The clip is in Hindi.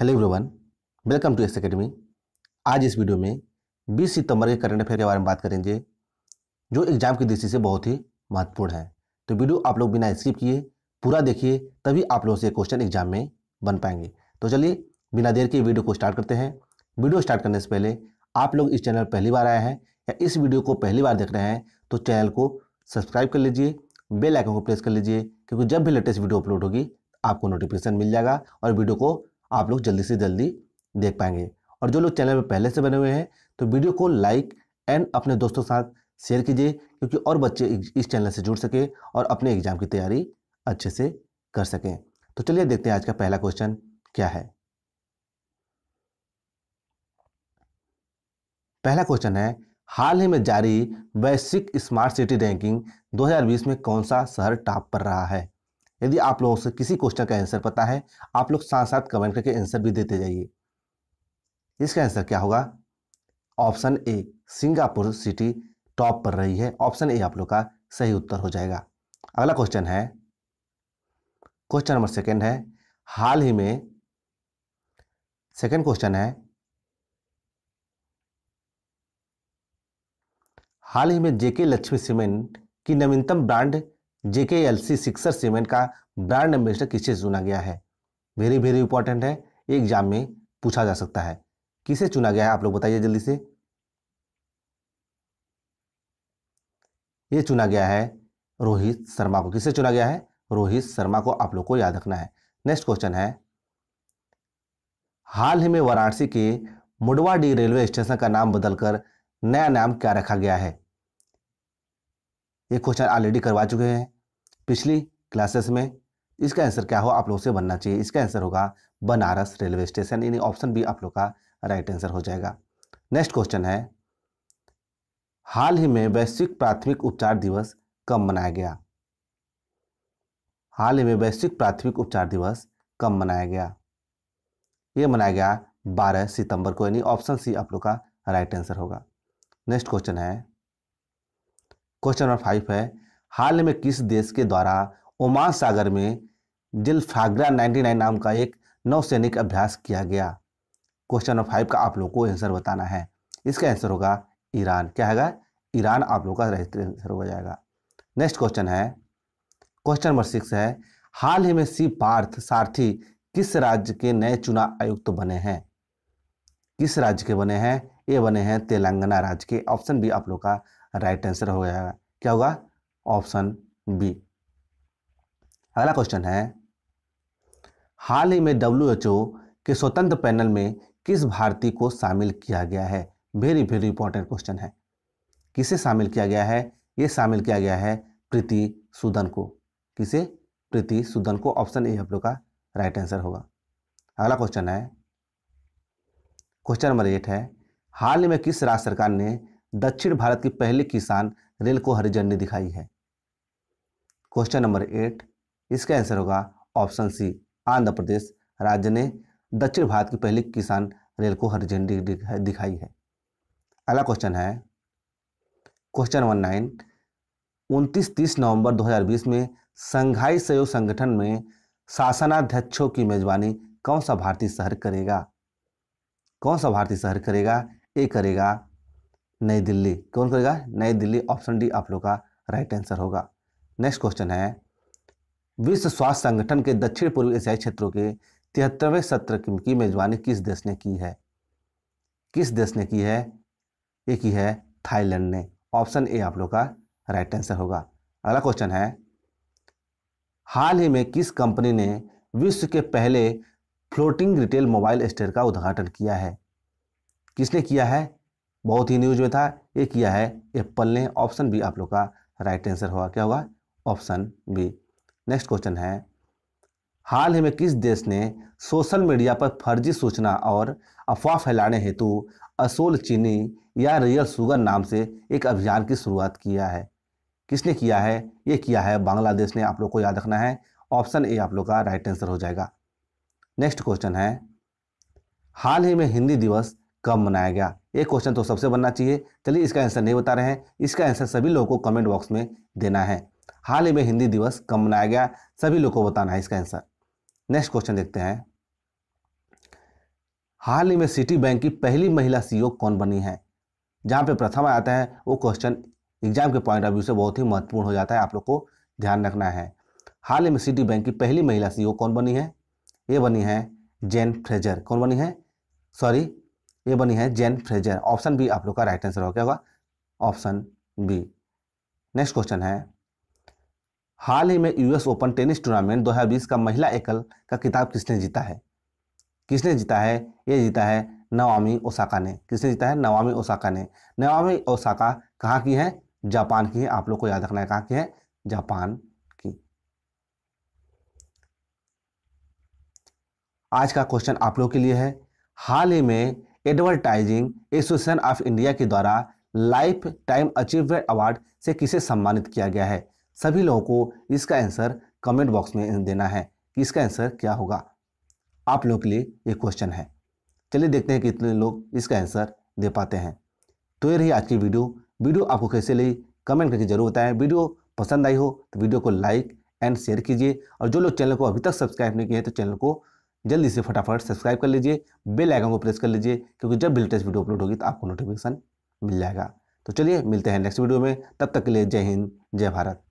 hello everyone welcome to S academy आज इस वीडियो में 20 सितंबर के करंट अफेयर के बारे में बात करेंगे जो एग्जाम की दृष्टि से बहुत ही महत्वपूर्ण है तो वीडियो आप लोग बिना स्किप किए पूरा देखिए तभी आप लोगों से क्वेश्चन एग्जाम में बन पाएंगे तो चलिए बिना देर के वीडियो को स्टार्ट करते हैं वीडियो स्टार्ट करने से पहले आप लोग इस चैनल पहली बार आए हैं या इस वीडियो को पहली बार देख रहे हैं तो चैनल को सब्सक्राइब कर लीजिए बेल आइकन को प्रेस कर लीजिए क्योंकि जब भी लेटेस्ट वीडियो अपलोड होगी आपको नोटिफिकेशन मिल जाएगा और वीडियो को आप लोग जल्दी से जल्दी देख पाएंगे और जो लोग चैनल पर पहले से बने हुए हैं तो वीडियो को लाइक एंड अपने दोस्तों के साथ शेयर कीजिए क्योंकि और बच्चे इस चैनल से जुड़ सकें और अपने एग्जाम की तैयारी अच्छे से कर सकें तो चलिए देखते हैं आज का पहला क्वेश्चन क्या है पहला क्वेश्चन है हाल ही में जारी वैश्विक स्मार्ट सिटी रैंकिंग 2020 में कौन सा शहर टॉप पर रहा है यदि आप लोगों से किसी क्वेश्चन का आंसर पता है आप लोग साथ साथ कमेंट करके आंसर भी देते जाइए इसका आंसर क्या होगा option A Singapore city top पर रही है ऑप्शन ए आप लोग का सही उत्तर हो जाएगा अगला क्वेश्चन है क्वेश्चन नंबर सेकेंड है हाल ही में सेकेंड क्वेश्चन है हाल ही में जेके लक्ष्मी सीमेंट की नवीनतम brand JK L C sixer cement का ब्रांड एम्बेसडर किसे चुना गया है वेरी वेरी इंपॉर्टेंट है एग्जाम में पूछा जा सकता है किसे चुना गया है आप लोग बताइए जल्दी से ये चुना गया है रोहित शर्मा को किसे चुना गया है रोहित शर्मा को आप लोग को याद रखना है नेक्स्ट क्वेश्चन है हाल ही में वाराणसी के मुडवाडी रेलवे स्टेशन का नाम बदलकर नया नाम क्या रखा गया है ये क्वेश्चन ऑलरेडी करवा चुके हैं पिछली क्लासेस में इसका आंसर क्या हो आप लोग से बनना चाहिए इसका आंसर होगा बनारस रेलवे स्टेशन यानी ऑप्शन बी आप लोग का राइट आंसर हो जाएगा नेक्स्ट क्वेश्चन है हाल ही में वैश्विक प्राथमिक उपचार दिवस कब मनाया गया हाल ही में वैश्विक प्राथमिक उपचार दिवस कब मनाया गया यह मनाया गया 12 सितंबर को यानी ऑप्शन सी आप लोग का राइट आंसर होगा नेक्स्ट क्वेश्चन है क्वेश्चन नंबर फाइव है हाल में किस देश के द्वारा ओमान सागर में जिल्फाग्रा 99 नाम का एक नौसैनिक अभ्यास किया गया क्वेश्चन नंबर फाइव का आप लोग को आंसर बताना है इसका आंसर होगा ईरान क्या होगा ईरान आप लोग का राइट आंसर हो जाएगा नेक्स्ट क्वेश्चन है क्वेश्चन नंबर सिक्स है हाल ही में सी पार्थ सारथी किस राज्य के नए चुनाव आयुक्त तो बने हैं किस राज्य के बने हैं ये बने हैं तेलंगाना राज्य के ऑप्शन भी आप लोग का राइट आंसर हो जाएगा क्या होगा ऑप्शन बी अगला क्वेश्चन है हाल ही में डब्ल्यू के स्वतंत्र पैनल में किस भारतीय को शामिल किया गया है वेरी वेरी इंपॉर्टेंट क्वेश्चन है किसे शामिल किया गया है ये शामिल किया गया है प्रीति सुदन को किसे प्रीति सुदन को ऑप्शन ए आप लोग का राइट आंसर होगा अगला क्वेश्चन है क्वेश्चन नंबर एट है हाल ही में किस राज्य सरकार ने दक्षिण भारत की पहली किसान रेल को हरी झंडी दिखाई है क्वेश्चन नंबर एट इसका आंसर होगा ऑप्शन सी आंध्र प्रदेश राज्य ने दक्षिण भारत की पहली किसान रेल को हरी झंडी दिखाई है अगला क्वेश्चन है क्वेश्चन नंबर नाइन उनतीस तीस नवंबर 2020 में संघाई सहयोग संगठन में शासनाध्यक्षों की मेजबानी कौन सा भारतीय शहर करेगा कौन सा भारतीय शहर करेगा ए करेगा नई दिल्ली कौन करेगा नई दिल्ली ऑप्शन डी आप लोग का राइट आंसर होगा नेक्स्ट क्वेश्चन है विश्व स्वास्थ्य संगठन के दक्षिण पूर्व एशियाई क्षेत्रों के तिहत्तरवें सत्र की मेजबानी किस देश ने की है किस देश ने की है ये की है थाईलैंड ने ऑप्शन ए आप लोग का राइट आंसर होगा अगला क्वेश्चन है हाल ही में किस कंपनी ने विश्व के पहले फ्लोटिंग रिटेल मोबाइल स्टोर का उद्घाटन किया है किसने किया है बहुत ही न्यूज में था ये किया है एप्पल ने ऑप्शन बी आप लोग का राइट आंसर होगा क्या होगा ऑप्शन बी नेक्स्ट क्वेश्चन है हाल ही में किस देश ने सोशल मीडिया पर फर्जी सूचना और अफवाह फैलाने हेतु असोल चीनी या रियल सुगर नाम से एक अभियान की शुरुआत किया है किसने किया है ये किया है बांग्लादेश ने आप लोग को याद रखना है ऑप्शन ए आप लोग का राइट आंसर हो जाएगा नेक्स्ट क्वेश्चन है हाल ही में हिंदी दिवस कब मनाया गया ये क्वेश्चन तो सबसे बनना चाहिए चलिए इसका आंसर नहीं बता रहे हैं इसका आंसर सभी लोगों को कमेंट बॉक्स में देना है हाल ही में हिंदी दिवस कब मनाया गया सभी लोगों को बताना है इसका आंसर नेक्स्ट क्वेश्चन देखते हैं हाल ही में सिटी बैंक की पहली महिला सीईओ e कौन बनी है जहां पे प्रथम आता है वो क्वेश्चन एग्जाम के पॉइंट ऑफ व्यू से बहुत ही महत्वपूर्ण हो जाता है आप लोग को ध्यान रखना है हाल ही में सिटी बैंक की पहली महिला सीईओ e कौन बनी है ये बनी है जेन फ्रेजर कौन बनी है सॉरी ये बनी है जेन फ्रेजर ऑप्शन बी आप लोग का राइट आंसर हो क्या होगा ऑप्शन बी नेक्स्ट क्वेश्चन है हाल ही में यूएस ओपन टेनिस टूर्नामेंट 2020 का महिला एकल का किताब किसने जीता है किसने जीता है ये जीता है नवामी ओसाका ने किसने जीता है नवामी ओसाका ने नवामी ओसाका कहाँ की है जापान की है आप लोग को याद रखना है कहाँ की है जापान की आज का क्वेश्चन आप लोग के लिए है हाल ही में एडवर्टाइजिंग एसोसिएशन ऑफ इंडिया के द्वारा लाइफ टाइम अचीवमेंट अवार्ड से किसे सम्मानित किया गया है सभी लोगों को इसका आंसर कमेंट बॉक्स में देना है कि इसका आंसर क्या होगा आप लोग के लिए ये क्वेश्चन है चलिए देखते हैं कितने लोग इसका आंसर दे पाते हैं तो ये रही आज की वीडियो वीडियो आपको कैसे लगी कमेंट करके जरूर बताएं वीडियो पसंद आई हो तो वीडियो को लाइक एंड शेयर कीजिए और जो लोग चैनल को अभी तक सब्सक्राइब नहीं किए हैं तो चैनल को जल्दी से फटाफट सब्सक्राइब कर लीजिए बेल आइकन को प्रेस कर लीजिए क्योंकि जब भी लेटेस्ट वीडियो अपलोड होगी तो आपको नोटिफिकेशन मिल जाएगा तो चलिए मिलते हैं नेक्स्ट वीडियो में तब तक के लिए जय हिंद जय भारत